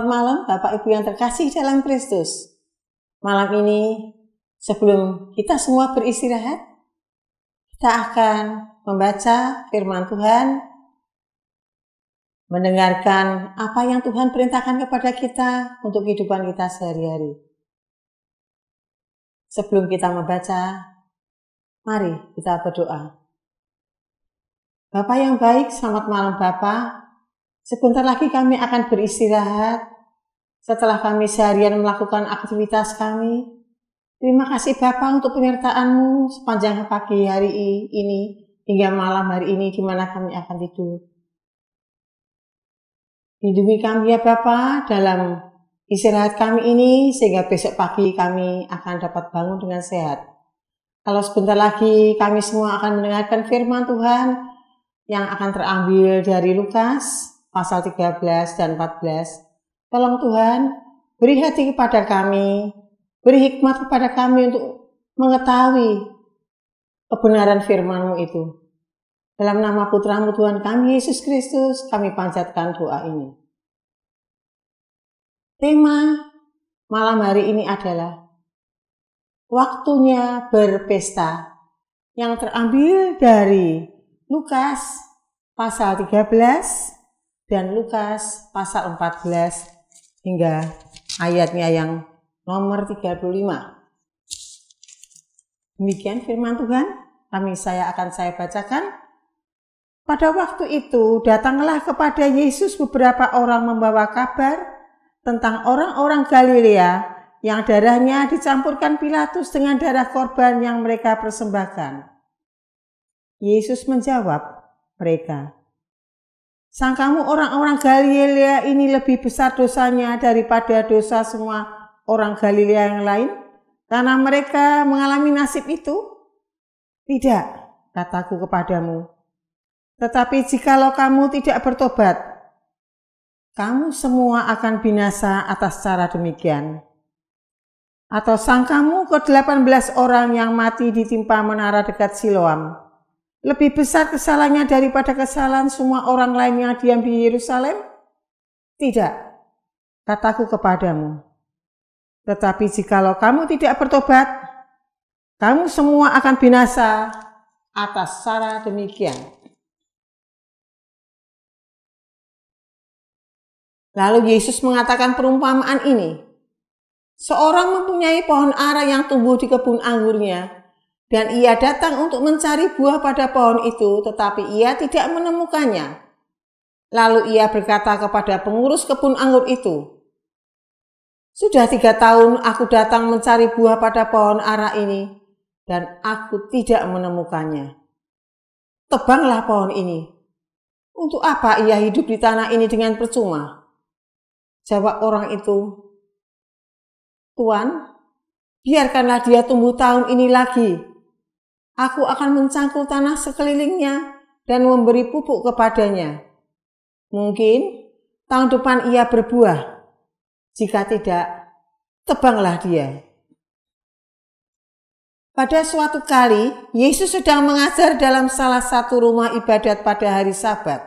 Selamat malam Bapak Ibu yang terkasih dalam Kristus. Malam ini sebelum kita semua beristirahat, kita akan membaca firman Tuhan, mendengarkan apa yang Tuhan perintahkan kepada kita untuk kehidupan kita sehari-hari. Sebelum kita membaca, mari kita berdoa. Bapak yang baik, selamat malam Bapak. Sebentar lagi kami akan beristirahat setelah kami seharian melakukan aktivitas kami. Terima kasih Bapak untuk penyertaanmu sepanjang pagi hari ini hingga malam hari ini di mana kami akan tidur. Hidupi kami ya Bapak dalam istirahat kami ini sehingga besok pagi kami akan dapat bangun dengan sehat. Kalau sebentar lagi kami semua akan mendengarkan firman Tuhan yang akan terambil dari Lukas pasal 13 dan 14. Tolong Tuhan, beri hati kepada kami, beri hikmat kepada kami untuk mengetahui kebenaran firman-Mu itu. Dalam nama putramu Tuhan kami, Yesus Kristus, kami panjatkan doa ini. Tema malam hari ini adalah Waktunya Berpesta yang terambil dari Lukas pasal 13 dan Lukas pasal 14 hingga ayatnya yang nomor 35. Demikian firman Tuhan, kami saya akan saya bacakan. Pada waktu itu datanglah kepada Yesus beberapa orang membawa kabar tentang orang-orang Galilea yang darahnya dicampurkan Pilatus dengan darah korban yang mereka persembahkan. Yesus menjawab mereka, Sang kamu orang-orang Galilea ini lebih besar dosanya daripada dosa semua orang Galilea yang lain? Karena mereka mengalami nasib itu? Tidak, kataku kepadamu. Tetapi jikalau kamu tidak bertobat, kamu semua akan binasa atas cara demikian. Atau sangkamu ke-18 orang yang mati ditimpa menara dekat Siloam lebih besar kesalahannya daripada kesalahan semua orang lain yang diam di Yerusalem? Tidak, kataku kepadamu. Tetapi jikalau kamu tidak bertobat, kamu semua akan binasa atas cara demikian. Lalu Yesus mengatakan perumpamaan ini. Seorang mempunyai pohon ara yang tumbuh di kebun anggurnya dan ia datang untuk mencari buah pada pohon itu, tetapi ia tidak menemukannya. Lalu ia berkata kepada pengurus kebun anggur itu, Sudah tiga tahun aku datang mencari buah pada pohon ara ini, dan aku tidak menemukannya. Tebanglah pohon ini. Untuk apa ia hidup di tanah ini dengan percuma? Jawab orang itu, Tuan, biarkanlah dia tumbuh tahun ini lagi, Aku akan mencangkul tanah sekelilingnya dan memberi pupuk kepadanya. Mungkin tahun depan ia berbuah. Jika tidak, tebanglah dia. Pada suatu kali, Yesus sedang mengajar dalam salah satu rumah ibadat pada hari Sabat.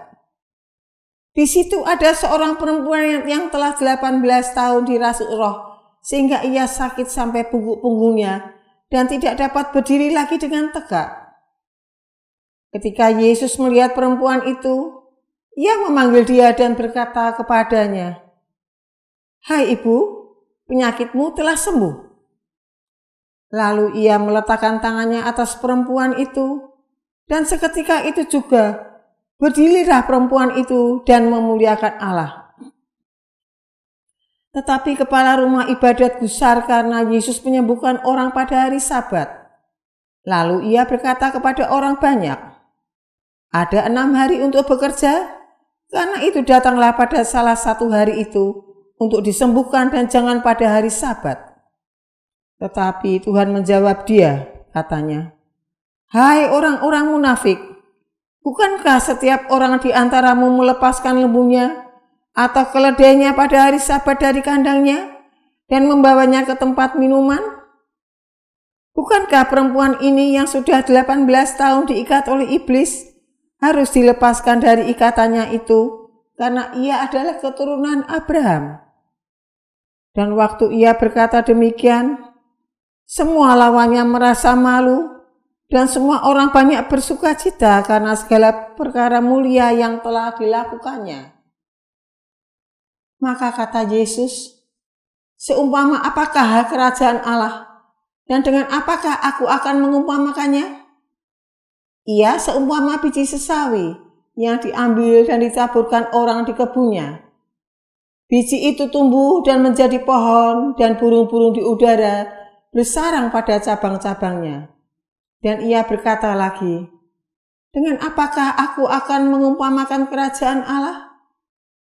Di situ ada seorang perempuan yang telah 18 tahun dirasuk roh, sehingga ia sakit sampai punggung-punggungnya dan tidak dapat berdiri lagi dengan tegak. Ketika Yesus melihat perempuan itu, ia memanggil dia dan berkata kepadanya, "Hai ibu, penyakitmu telah sembuh." Lalu ia meletakkan tangannya atas perempuan itu, dan seketika itu juga berdirilah perempuan itu dan memuliakan Allah. Tetapi kepala rumah ibadat gusar karena Yesus menyembuhkan orang pada hari Sabat. Lalu ia berkata kepada orang banyak, "Ada enam hari untuk bekerja, karena itu datanglah pada salah satu hari itu untuk disembuhkan, dan jangan pada hari Sabat." Tetapi Tuhan menjawab dia, katanya, "Hai orang-orang munafik, Bukankah setiap orang di antaramu melepaskan lembunya atau keledainya pada hari sabat dari kandangnya dan membawanya ke tempat minuman? Bukankah perempuan ini yang sudah 18 tahun diikat oleh iblis harus dilepaskan dari ikatannya itu karena ia adalah keturunan Abraham? Dan waktu ia berkata demikian, semua lawannya merasa malu dan semua orang banyak bersuka cita karena segala perkara mulia yang telah dilakukannya. Maka kata Yesus, seumpama apakah kerajaan Allah dan dengan apakah aku akan mengumpamakannya? Ia seumpama biji sesawi yang diambil dan dicaburkan orang di kebunnya. Biji itu tumbuh dan menjadi pohon dan burung-burung di udara bersarang pada cabang-cabangnya. Dan ia berkata lagi, dengan apakah aku akan mengumpamakan kerajaan Allah?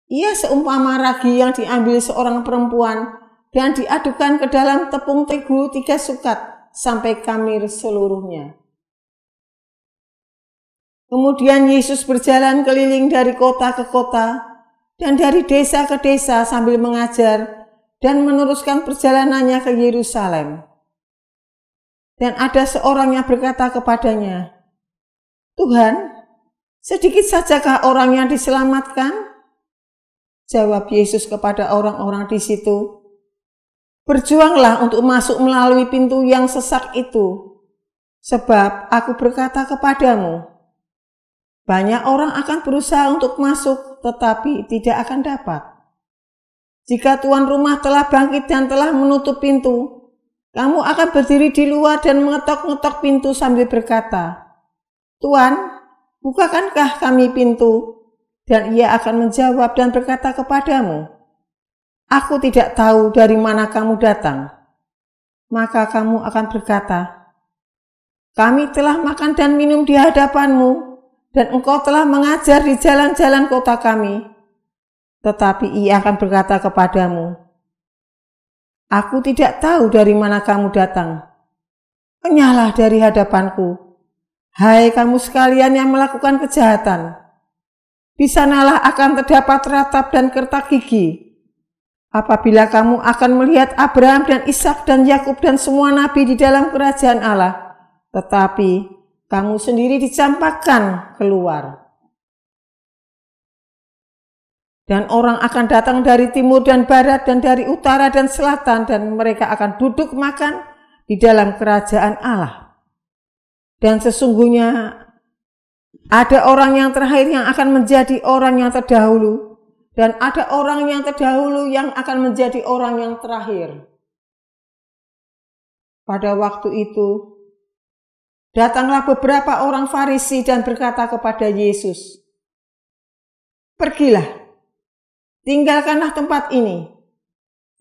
Ia seumpama ragi yang diambil seorang perempuan dan diadukan ke dalam tepung terigu tiga sukat sampai kamir seluruhnya. Kemudian Yesus berjalan keliling dari kota ke kota dan dari desa ke desa sambil mengajar dan meneruskan perjalanannya ke Yerusalem. Dan ada seorang yang berkata kepadanya, Tuhan, sedikit sajakah orang yang diselamatkan? Jawab Yesus kepada orang-orang di situ, Berjuanglah untuk masuk melalui pintu yang sesak itu, sebab aku berkata kepadamu, banyak orang akan berusaha untuk masuk tetapi tidak akan dapat. Jika tuan rumah telah bangkit dan telah menutup pintu, kamu akan berdiri di luar dan mengetok-ngetok pintu sambil berkata, Tuan, bukakankah kami pintu? Dan ia akan menjawab dan berkata kepadamu, Aku tidak tahu dari mana kamu datang. Maka kamu akan berkata, Kami telah makan dan minum di hadapanmu, dan engkau telah mengajar di jalan-jalan kota kami. Tetapi ia akan berkata kepadamu, Aku tidak tahu dari mana kamu datang. Enyalah dari hadapanku. Hai kamu sekalian yang melakukan kejahatan di sanalah akan terdapat ratap dan kertak gigi. Apabila kamu akan melihat Abraham dan Ishak dan Yakub dan semua nabi di dalam kerajaan Allah, tetapi kamu sendiri dicampakkan keluar. Dan orang akan datang dari timur dan barat dan dari utara dan selatan dan mereka akan duduk makan di dalam kerajaan Allah. Dan sesungguhnya ada orang yang terakhir yang akan menjadi orang yang terdahulu, dan ada orang yang terdahulu yang akan menjadi orang yang terakhir. Pada waktu itu, datanglah beberapa orang Farisi dan berkata kepada Yesus, "Pergilah, tinggalkanlah tempat ini,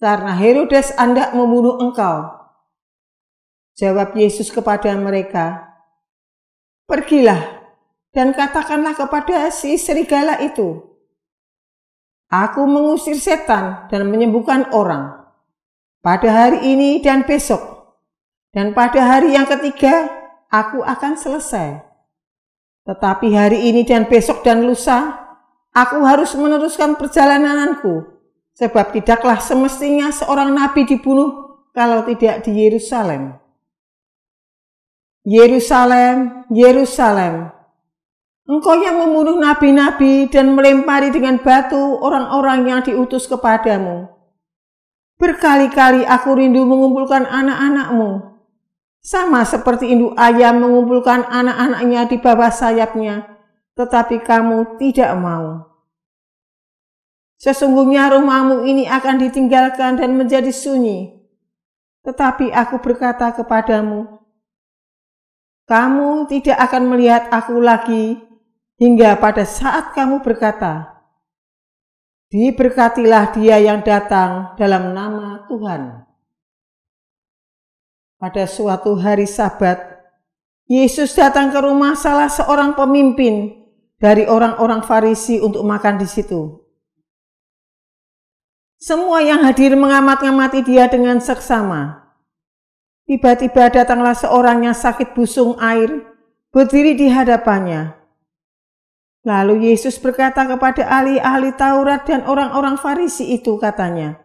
karena Herodes hendak membunuh engkau." Jawab Yesus kepada mereka, "Pergilah." dan katakanlah kepada si serigala itu, Aku mengusir setan dan menyembuhkan orang pada hari ini dan besok, dan pada hari yang ketiga aku akan selesai. Tetapi hari ini dan besok dan lusa, aku harus meneruskan perjalananku, sebab tidaklah semestinya seorang nabi dibunuh kalau tidak di Yerusalem. Yerusalem, Yerusalem, Engkau yang membunuh nabi-nabi dan melempari dengan batu orang-orang yang diutus kepadamu. Berkali-kali aku rindu mengumpulkan anak-anakmu, sama seperti induk ayam mengumpulkan anak-anaknya di bawah sayapnya, tetapi kamu tidak mau. Sesungguhnya rumahmu ini akan ditinggalkan dan menjadi sunyi. Tetapi aku berkata kepadamu, kamu tidak akan melihat aku lagi hingga pada saat kamu berkata, Diberkatilah dia yang datang dalam nama Tuhan. Pada suatu hari Sabat, Yesus datang ke rumah salah seorang pemimpin dari orang-orang Farisi untuk makan di situ. Semua yang hadir mengamat-ngamati dia dengan seksama. Tiba-tiba datanglah seorang yang sakit busung air, berdiri di hadapannya Lalu Yesus berkata kepada ahli-ahli Taurat dan orang-orang Farisi itu katanya,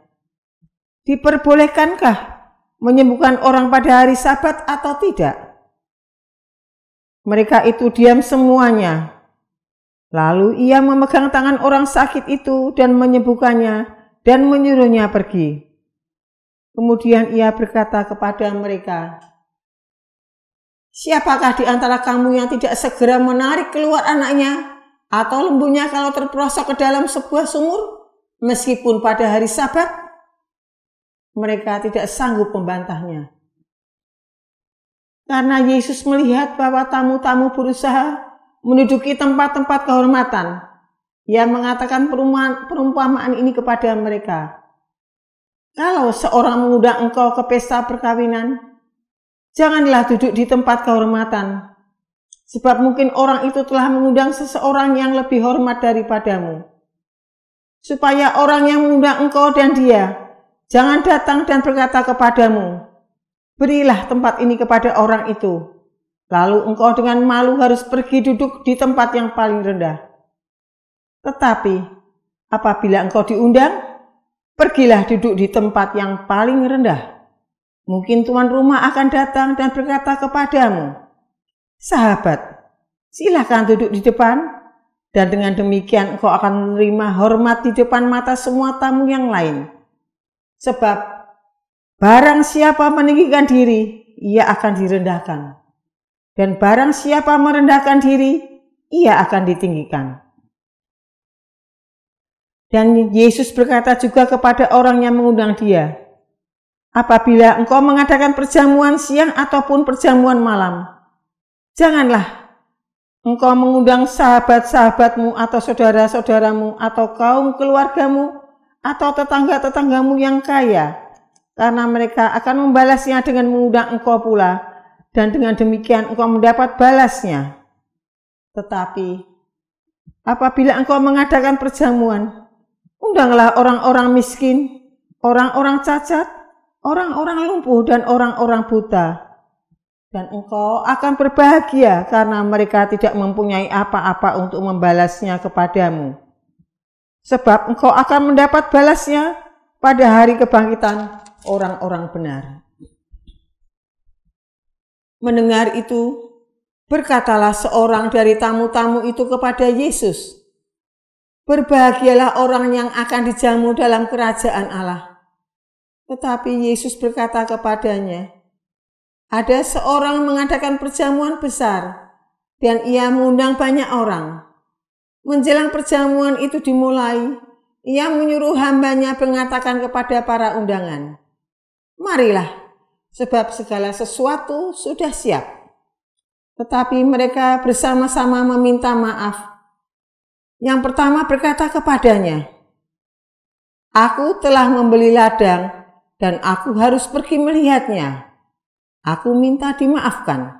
Diperbolehkankah menyembuhkan orang pada hari sabat atau tidak? Mereka itu diam semuanya. Lalu ia memegang tangan orang sakit itu dan menyembuhkannya dan menyuruhnya pergi. Kemudian ia berkata kepada mereka, Siapakah di antara kamu yang tidak segera menarik keluar anaknya atau lembunya kalau terperosok ke dalam sebuah sumur, meskipun pada hari Sabat, mereka tidak sanggup membantahnya. Karena Yesus melihat bahwa tamu-tamu berusaha menduduki tempat-tempat kehormatan, Ia mengatakan perumpamaan ini kepada mereka. Kalau seorang mengundang engkau ke pesta perkawinan, janganlah duduk di tempat kehormatan, Sebab mungkin orang itu telah mengundang seseorang yang lebih hormat daripadamu. Supaya orang yang mengundang engkau dan dia, jangan datang dan berkata kepadamu, Berilah tempat ini kepada orang itu. Lalu engkau dengan malu harus pergi duduk di tempat yang paling rendah. Tetapi apabila engkau diundang, pergilah duduk di tempat yang paling rendah. Mungkin tuan rumah akan datang dan berkata kepadamu, sahabat. Silahkan duduk di depan, dan dengan demikian engkau akan menerima hormat di depan mata semua tamu yang lain. Sebab barang siapa meninggikan diri, ia akan direndahkan. Dan barang siapa merendahkan diri, ia akan ditinggikan. Dan Yesus berkata juga kepada orang yang mengundang dia, Apabila engkau mengadakan perjamuan siang ataupun perjamuan malam, Janganlah engkau mengundang sahabat-sahabatmu atau saudara-saudaramu atau kaum keluargamu atau tetangga-tetanggamu yang kaya karena mereka akan membalasnya dengan mengundang engkau pula dan dengan demikian engkau mendapat balasnya. Tetapi apabila engkau mengadakan perjamuan, undanglah orang-orang miskin, orang-orang cacat, orang-orang lumpuh dan orang-orang buta dan engkau akan berbahagia karena mereka tidak mempunyai apa-apa untuk membalasnya kepadamu. Sebab engkau akan mendapat balasnya pada hari kebangkitan orang-orang benar. Mendengar itu, berkatalah seorang dari tamu-tamu itu kepada Yesus, "Berbahagialah orang yang akan dijamu dalam kerajaan Allah." Tetapi Yesus berkata kepadanya, ada seorang mengadakan perjamuan besar dan ia mengundang banyak orang. Menjelang perjamuan itu dimulai, ia menyuruh hambanya mengatakan kepada para undangan, Marilah, sebab segala sesuatu sudah siap. Tetapi mereka bersama-sama meminta maaf. Yang pertama berkata kepadanya, Aku telah membeli ladang dan aku harus pergi melihatnya. Aku minta dimaafkan.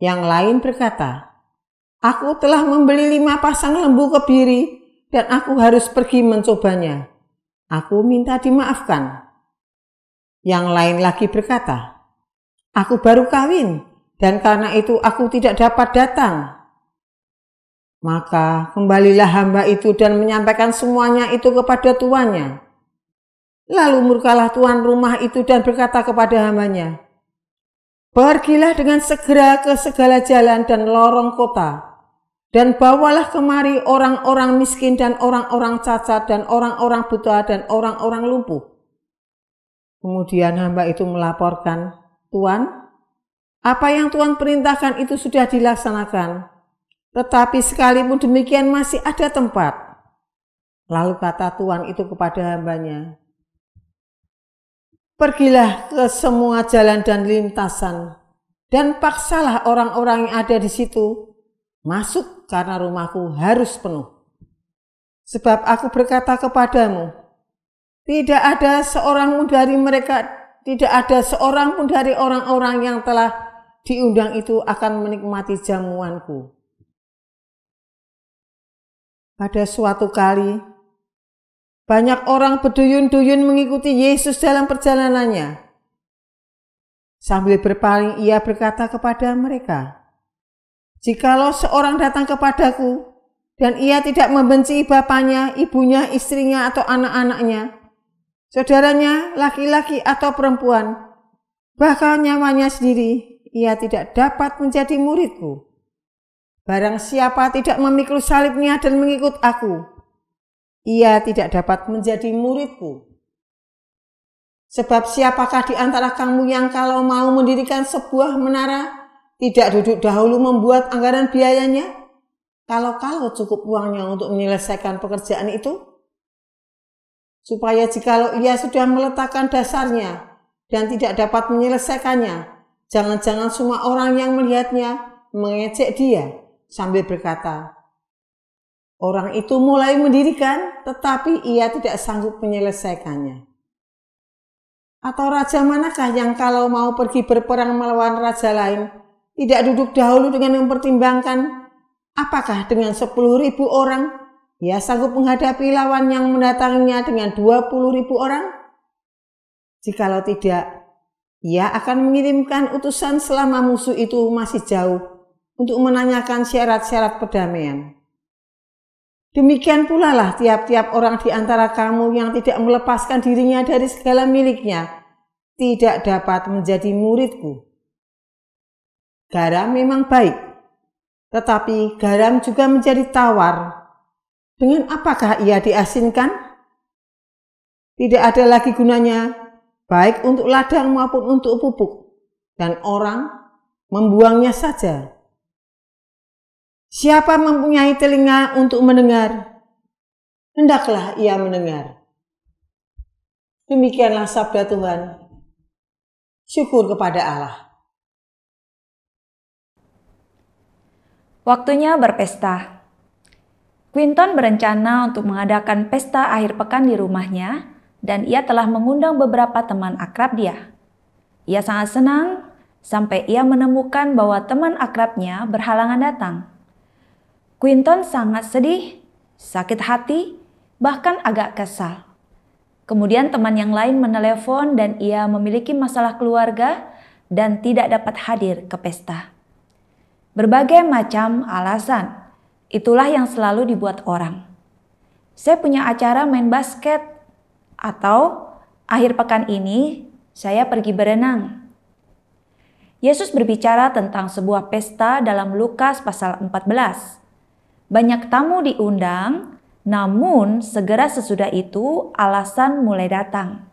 Yang lain berkata, Aku telah membeli lima pasang lembu kebiri dan aku harus pergi mencobanya. Aku minta dimaafkan. Yang lain lagi berkata, Aku baru kawin dan karena itu aku tidak dapat datang. Maka kembalilah hamba itu dan menyampaikan semuanya itu kepada tuannya. Lalu murkalah tuan rumah itu dan berkata kepada hambanya, Pergilah dengan segera ke segala jalan dan lorong kota, dan bawalah kemari orang-orang miskin dan orang-orang cacat dan orang-orang buta dan orang-orang lumpuh. Kemudian hamba itu melaporkan, Tuan, apa yang Tuan perintahkan itu sudah dilaksanakan, tetapi sekalipun demikian masih ada tempat. Lalu kata Tuan itu kepada hambanya, Pergilah ke semua jalan dan lintasan, dan paksalah orang-orang yang ada di situ masuk karena rumahku harus penuh. Sebab aku berkata kepadamu, tidak ada seorang pun dari mereka, tidak ada seorang pun dari orang-orang yang telah diundang itu akan menikmati jamuanku. Pada suatu kali, banyak orang berduyun-duyun mengikuti Yesus dalam perjalanannya. Sambil berpaling ia berkata kepada mereka, Jikalau seorang datang kepadaku dan ia tidak membenci bapaknya, ibunya, istrinya, atau anak-anaknya, saudaranya, laki-laki atau perempuan, bahkan nyawanya sendiri, ia tidak dapat menjadi muridku. Barang siapa tidak memikul salibnya dan mengikut aku, ia tidak dapat menjadi muridku. Sebab siapakah di antara kamu yang kalau mau mendirikan sebuah menara, tidak duduk dahulu membuat anggaran biayanya? Kalau-kalau cukup uangnya untuk menyelesaikan pekerjaan itu? Supaya jikalau ia sudah meletakkan dasarnya dan tidak dapat menyelesaikannya, jangan-jangan semua orang yang melihatnya mengecek dia sambil berkata, Orang itu mulai mendirikan, tetapi ia tidak sanggup menyelesaikannya. Atau raja manakah yang kalau mau pergi berperang melawan raja lain, tidak duduk dahulu dengan mempertimbangkan apakah dengan 10.000 orang ia sanggup menghadapi lawan yang mendatanginya dengan 20.000 orang? Jikalau tidak, ia akan mengirimkan utusan selama musuh itu masih jauh untuk menanyakan syarat-syarat perdamaian. Demikian pula lah tiap-tiap orang di antara kamu yang tidak melepaskan dirinya dari segala miliknya, tidak dapat menjadi muridku. Garam memang baik, tetapi garam juga menjadi tawar. Dengan apakah ia diasinkan? Tidak ada lagi gunanya, baik untuk ladang maupun untuk pupuk, dan orang membuangnya saja. Siapa mempunyai telinga untuk mendengar, hendaklah ia mendengar. Demikianlah sabda Tuhan. Syukur kepada Allah. Waktunya berpesta. Quinton berencana untuk mengadakan pesta akhir pekan di rumahnya dan ia telah mengundang beberapa teman akrab dia. Ia sangat senang sampai ia menemukan bahwa teman akrabnya berhalangan datang. Quinton sangat sedih, sakit hati, bahkan agak kesal. Kemudian teman yang lain menelepon dan ia memiliki masalah keluarga dan tidak dapat hadir ke pesta. Berbagai macam alasan, itulah yang selalu dibuat orang. Saya punya acara main basket atau akhir pekan ini saya pergi berenang. Yesus berbicara tentang sebuah pesta dalam Lukas pasal 14 banyak tamu diundang, namun segera sesudah itu alasan mulai datang.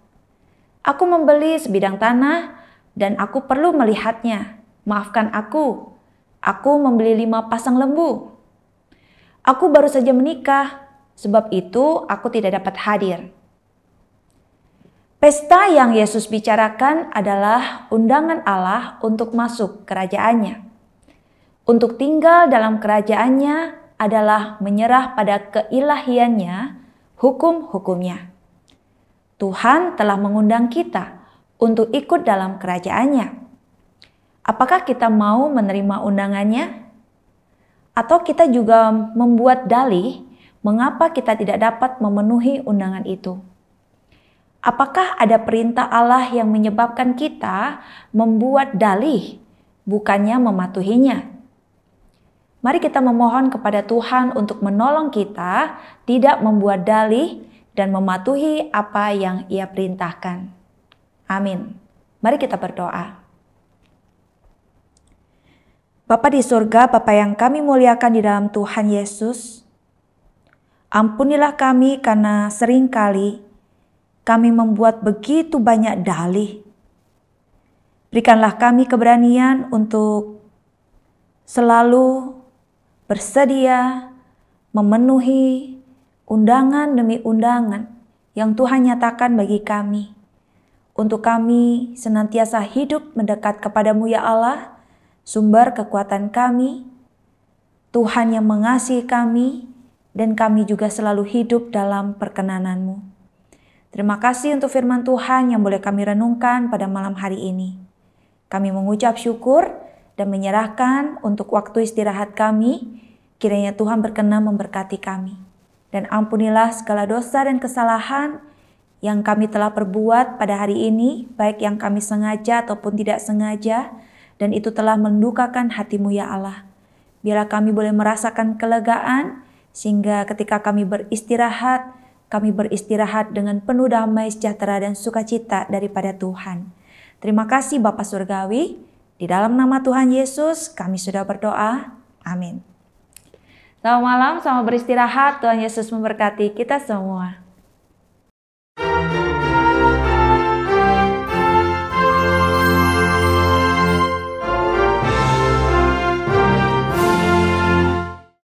Aku membeli sebidang tanah dan aku perlu melihatnya. Maafkan aku. Aku membeli lima pasang lembu. Aku baru saja menikah, sebab itu aku tidak dapat hadir. Pesta yang Yesus bicarakan adalah undangan Allah untuk masuk kerajaannya. Untuk tinggal dalam kerajaannya adalah menyerah pada keilahiannya, hukum-hukumnya. Tuhan telah mengundang kita untuk ikut dalam kerajaannya. Apakah kita mau menerima undangannya? Atau kita juga membuat dalih mengapa kita tidak dapat memenuhi undangan itu? Apakah ada perintah Allah yang menyebabkan kita membuat dalih, bukannya mematuhinya? Mari kita memohon kepada Tuhan untuk menolong kita tidak membuat dalih dan mematuhi apa yang Ia perintahkan. Amin. Mari kita berdoa. Bapa di surga, Bapa yang kami muliakan di dalam Tuhan Yesus, ampunilah kami karena seringkali kami membuat begitu banyak dalih. Berikanlah kami keberanian untuk selalu bersedia memenuhi undangan demi undangan yang Tuhan nyatakan bagi kami. Untuk kami senantiasa hidup mendekat kepadamu ya Allah, sumber kekuatan kami, Tuhan yang mengasihi kami, dan kami juga selalu hidup dalam perkenananmu. Terima kasih untuk firman Tuhan yang boleh kami renungkan pada malam hari ini. Kami mengucap syukur dan menyerahkan untuk waktu istirahat kami, kiranya Tuhan berkenan memberkati kami. Dan ampunilah segala dosa dan kesalahan yang kami telah perbuat pada hari ini, baik yang kami sengaja ataupun tidak sengaja, dan itu telah mendukakan hatimu ya Allah. Biarlah kami boleh merasakan kelegaan, sehingga ketika kami beristirahat, kami beristirahat dengan penuh damai, sejahtera, dan sukacita daripada Tuhan. Terima kasih Bapak Surgawi. Di dalam nama Tuhan Yesus kami sudah berdoa. Amin. Selamat malam, selamat beristirahat. Tuhan Yesus memberkati kita semua.